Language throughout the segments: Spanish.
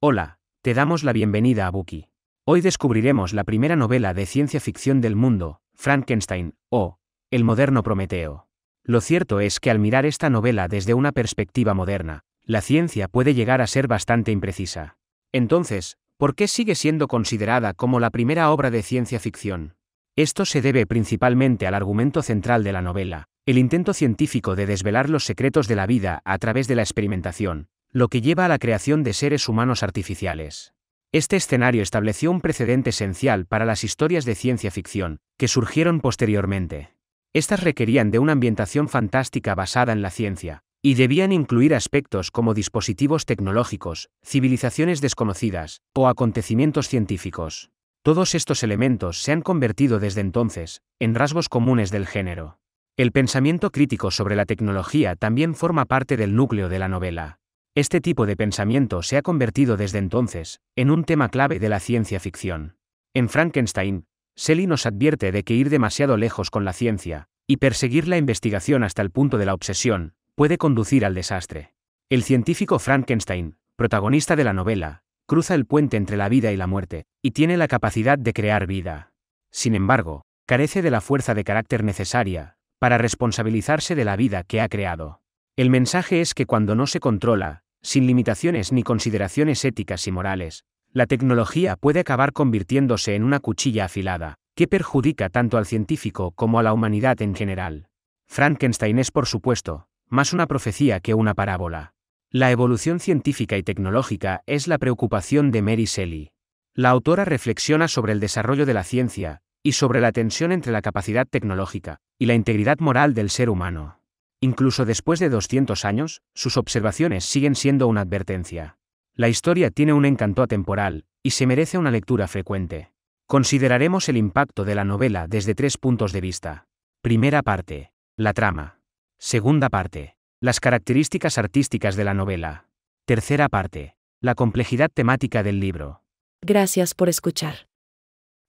Hola, te damos la bienvenida a Buki. Hoy descubriremos la primera novela de ciencia ficción del mundo, Frankenstein, o El moderno Prometeo. Lo cierto es que al mirar esta novela desde una perspectiva moderna, la ciencia puede llegar a ser bastante imprecisa. Entonces, ¿por qué sigue siendo considerada como la primera obra de ciencia ficción? Esto se debe principalmente al argumento central de la novela, el intento científico de desvelar los secretos de la vida a través de la experimentación, lo que lleva a la creación de seres humanos artificiales. Este escenario estableció un precedente esencial para las historias de ciencia ficción, que surgieron posteriormente. Estas requerían de una ambientación fantástica basada en la ciencia, y debían incluir aspectos como dispositivos tecnológicos, civilizaciones desconocidas o acontecimientos científicos. Todos estos elementos se han convertido desde entonces en rasgos comunes del género. El pensamiento crítico sobre la tecnología también forma parte del núcleo de la novela. Este tipo de pensamiento se ha convertido desde entonces en un tema clave de la ciencia ficción. En Frankenstein, Shelley nos advierte de que ir demasiado lejos con la ciencia y perseguir la investigación hasta el punto de la obsesión puede conducir al desastre. El científico Frankenstein, protagonista de la novela, cruza el puente entre la vida y la muerte, y tiene la capacidad de crear vida. Sin embargo, carece de la fuerza de carácter necesaria para responsabilizarse de la vida que ha creado. El mensaje es que cuando no se controla, sin limitaciones ni consideraciones éticas y morales, la tecnología puede acabar convirtiéndose en una cuchilla afilada, que perjudica tanto al científico como a la humanidad en general. Frankenstein es, por supuesto, más una profecía que una parábola. La evolución científica y tecnológica es la preocupación de Mary Shelley. La autora reflexiona sobre el desarrollo de la ciencia, y sobre la tensión entre la capacidad tecnológica y la integridad moral del ser humano. Incluso después de 200 años, sus observaciones siguen siendo una advertencia. La historia tiene un encanto atemporal, y se merece una lectura frecuente. Consideraremos el impacto de la novela desde tres puntos de vista. Primera parte, la trama. Segunda parte, las características artísticas de la novela. Tercera parte, la complejidad temática del libro. Gracias por escuchar.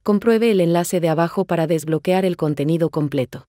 Compruebe el enlace de abajo para desbloquear el contenido completo.